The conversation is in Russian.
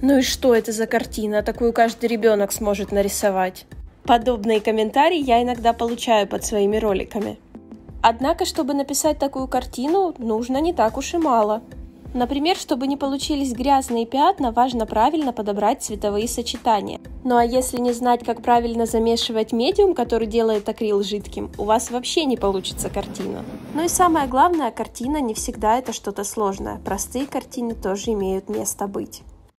Ну и что это за картина? Такую каждый ребенок сможет нарисовать. Подобные комментарии я иногда получаю под своими роликами. Однако, чтобы написать такую картину, нужно не так уж и мало. Например, чтобы не получились грязные пятна, важно правильно подобрать цветовые сочетания. Ну а если не знать, как правильно замешивать медиум, который делает акрил жидким, у вас вообще не получится картина. Ну и самое главное, картина не всегда это что-то сложное. Простые картины тоже имеют место быть.